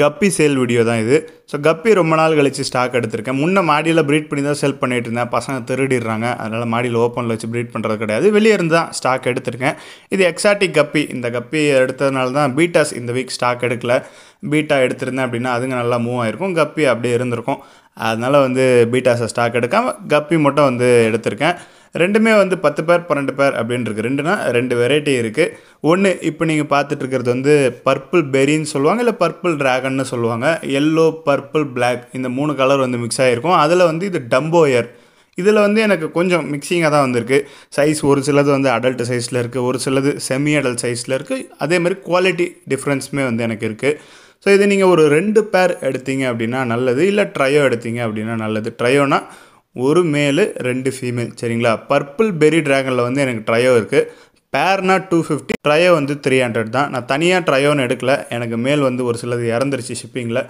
கப்பி sale video தான் இது ஸோ கப்பி ரொம்ப நாள் கழித்து ஸ்டாக் எடுத்திருக்கேன் முன்ன மாடியில் ப்ரீட் பண்ணி தான் சேல் பண்ணிகிட்டு இருந்தேன் பசங்க திருடிடுறாங்க அதனால் மாடியில் ஓப்பனில் வச்சு ப்ரீட் பண்ணுறது கிடையாது வெளியே இருந்து தான் ஸ்டாக் எடுத்திருக்கேன் இது எக்ஸாட்டிக் கப்பி இந்த கப்பி எடுத்ததுனால தான் பீட்டாஸ் இந்த வீக் ஸ்டாக் எடுக்கல பீட்டா எடுத்திருந்தேன் அப்படின்னா அதுங்க நல்லா மூவ் ஆகிருக்கும் கப்பி அப்படியே இருந்திருக்கும் அதனால் வந்து பீட்டாஸை ஸ்டாக் எடுக்காமல் கப்பி மட்டும் வந்து எடுத்திருக்கேன் ரெண்டுமே வந்து பத்து பேர் பன்னெண்டு பேர் அப்படின்னு இருக்குது ரெண்டுனா ரெண்டு வெரைட்டி இருக்குது ஒன்று இப்போ நீங்கள் பார்த்துட்ருக்கிறது வந்து பர்பிள் பெரின்னு சொல்லுவாங்க இல்லை பர்பிள் ட்ராகன்னு சொல்லுவாங்க எல்லோ பர்பிள் பிளாக் இந்த மூணு கலர் வந்து மிக்ஸ் ஆகிருக்கும் அதில் வந்து இது டம்போயர் இதில் வந்து எனக்கு கொஞ்சம் மிக்சிங்காக தான் வந்திருக்கு சைஸ் ஒரு சிலது வந்து அடல்ட் சைஸில் இருக்குது ஒரு சிலது செமி அடல்ட் சைஸில் இருக்குது அதேமாதிரி குவாலிட்டி டிஃப்ரென்ஸுமே வந்து எனக்கு இருக்குது ஸோ இது நீங்கள் ஒரு ரெண்டு பேர் எடுத்தீங்க அப்படின்னா நல்லது இல்லை ட்ரையோ எடுத்தீங்க அப்படின்னா நல்லது ட்ரையோனால் ஒரு மேலு ரெண்டு ஃபீமேல் சரிங்களா பர்பிள் பெரி ட்ராகனில் வந்து எனக்கு ட்ரையோ இருக்குது பேர்னா டூ ஃபிஃப்டி ட்ரையோ வந்து த்ரீ ஹண்ட்ரட் தான் நான் தனியாக ட்ரையோன்னு எடுக்கல எனக்கு மேல் வந்து ஒரு சிலது இறந்துருச்சு ஷிப்பிங்கில்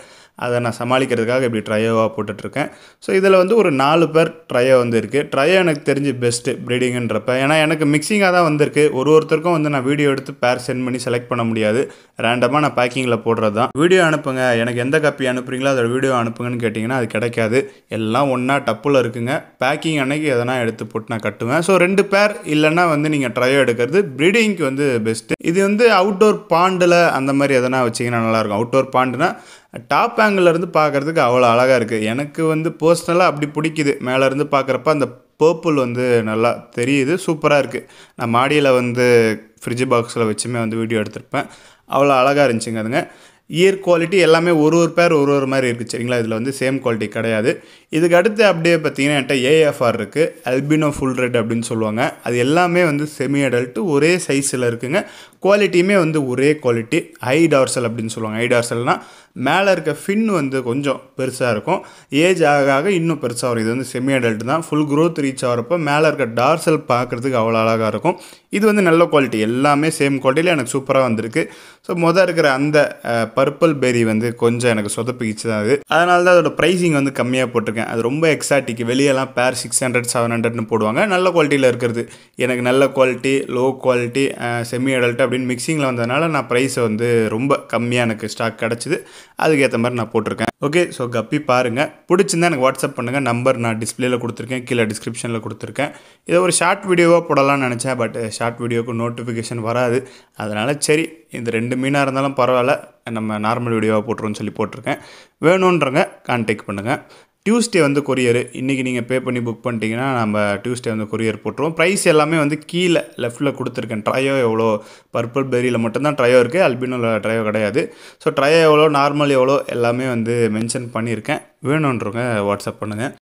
அதை நான் சமாளிக்கிறதுக்காக இப்படி ட்ரையோவாக போட்டுட்ருக்கேன் ஸோ இதில் வந்து ஒரு நாலு பேர் ட்ரையோ வந்து இருக்குது ட்ரையோ எனக்கு தெரிஞ்சு பெஸ்ட்டு ப்ரீடிங்கிறப்ப ஏன்னா எனக்கு மிக்சிங்காக தான் வந்திருக்கு ஒரு ஒருத்தருக்கும் வந்து நான் வீடியோ எடுத்து பேர் சென்ட் பண்ணி செலக்ட் பண்ண முடியாது ரேண்டமாக நான் பேக்கிங்கில் போடுறது தான் வீடியோ அனுப்புங்க எனக்கு எந்த காப்பி அனுப்புறீங்களோ அதோட வீடியோ அனுப்புங்கன்னு கேட்டிங்கன்னா அது கிடைக்காது எல்லாம் ஒன்றா டப்புல இருக்குங்க பேக்கிங் அன்னைக்கு எதனா எடுத்து போட்டு நான் கட்டுவேன் ஸோ ரெண்டு பேர் இல்லைன்னா வந்து நீங்கள் ட்ரையோ எடுக்கிறது வைக்கிறது ப்ரீடிங்க்கு வந்து பெஸ்ட்டு இது வந்து அவுட்டோர் பாண்டில் அந்த மாதிரி எதனா வச்சிங்கன்னா நல்லாயிருக்கும் அவுட்டோர் பாண்டுனா டாப் ஆங்கிளிருந்து பார்க்குறதுக்கு அவ்வளோ அழகாக இருக்குது எனக்கு வந்து பர்சனலாக அப்படி பிடிக்குது மேலேருந்து பார்க்குறப்ப அந்த பர்பிள் வந்து நல்லா தெரியுது சூப்பராக இருக்குது நான் மாடியில் வந்து ஃப்ரிட்ஜ் பாக்ஸில் வச்சுமே வந்து வீடியோ எடுத்திருப்பேன் அவ்வளோ அழகாக இருந்துச்சுங்க அதுங்க இயர் குவாலிட்டி எல்லாமே ஒரு ஒரு பேர் ஒரு ஒரு மாதிரி இருக்குது சரிங்களா இதில் வந்து சேம் குவாலிட்டி கிடையாது இதுக்கு அடுத்து அப்படியே பார்த்தீங்கன்னா என்கிட்ட ஏஎஃப்ஆர் இருக்குது அல்பினோ ஃபுல் ரெட் அப்படின்னு சொல்லுவாங்க அது எல்லாமே வந்து செமி அடல்ட்டு ஒரே சைஸில் இருக்குங்க குவாலிட்டியுமே வந்து ஒரே குவாலிட்டி ஹை டார்சல் அப்படின்னு சொல்லுவாங்க ஐ டார்சல்னால் மேலே இருக்க ஃபின் வந்து கொஞ்சம் பெருசாக இருக்கும் ஏஜ் ஆக ஆக இன்னும் பெருசாக வரும் இது வந்து செமி அடல்ட் தான் ஃபுல் க்ரோத் ரீச் ஆகிறப்ப மேலே இருக்க டார்சல் பார்க்குறதுக்கு அவ்வளோ அழகாக இருக்கும் இது வந்து நல்ல குவாலிட்டி எல்லாமே சேம் குவாலிட்டியில் எனக்கு சூப்பராக வந்திருக்கு ஸோ மொதல் இருக்கிற அந்த பர்பிள் பெரி வந்து கொஞ்சம் எனக்கு சொதப்பிக்கிச்சு தான் அது அதனால தான் அதோட ப்ரைஸிங் வந்து கம்மியாக போட்டிருக்கேன் அது ரொம்ப எக்ஸாட்டிக்கு வெளியெல்லாம் பேர் சிக்ஸ் ஹண்ட்ரட் செவன் ஹண்ட்ரட்னு போடுவாங்க நல்ல குவாலிட்டியில் இருக்கிறது எனக்கு நல்ல quality low quality semi adult அப்படின்னு மிக்சிங்கில் வந்ததுனால நான் ப்ரைஸை வந்து ரொம்ப கம்மியாக எனக்கு ஸ்டாக் கிடச்சிது அதுக்கேற்ற மாதிரி நான் போட்டிருக்கேன் ஓகே ஸோ கப்பி பாருங்கள் பிடிச்சிருந்தா எனக்கு வாட்ஸ்அப் பண்ணுங்கள் நம்பர் நான் டிஸ்பிளேல கொடுத்துருக்கேன் கீழே டிஸ்கிரிப்ஷனில் கொடுத்துருக்கேன் இதை ஒரு ஷார்ட் வீடியோவாக போடலாம்னு நினச்சேன் பட் ஷார்ட் வீடியோவுக்கு நோட்டிஃபிகேஷன் வராது அதனால் சரி இந்த ரெண்டு மீனாக இருந்தாலும் பரவாயில்ல நம்ம நார்மல் வீடியோவாக போட்டுருவோம்னு சொல்லி போட்டிருக்கேன் வேணுன்றங்க கான்டாக்ட் பண்ணுங்கள் டியூஸ்டே வந்து கொரியர் இன்றைக்கி நீங்கள் பே பண்ணி புக் பண்ணிட்டீங்கன்னா நம்ம டியூஸ்டே வந்து கொரியர் போட்டுருவோம் ப்ரைஸ் எல்லாமே வந்து கீழே லெஃப்ட்டில் கொடுத்துருக்கேன் ட்ரையோ எவ்வளோ பர்பிள் பெரியில் மட்டும்தான் ட்ரையோ இருக்குது அல்பினோவில் ட்ரையோ கிடையாது ஸோ ட்ரையோ எவ்வளோ நார்மல் எவ்வளோ எல்லாமே வந்து மென்ஷன் பண்ணியிருக்கேன் வேணுன்றவங்க வாட்ஸ்அப் பண்ணுங்கள்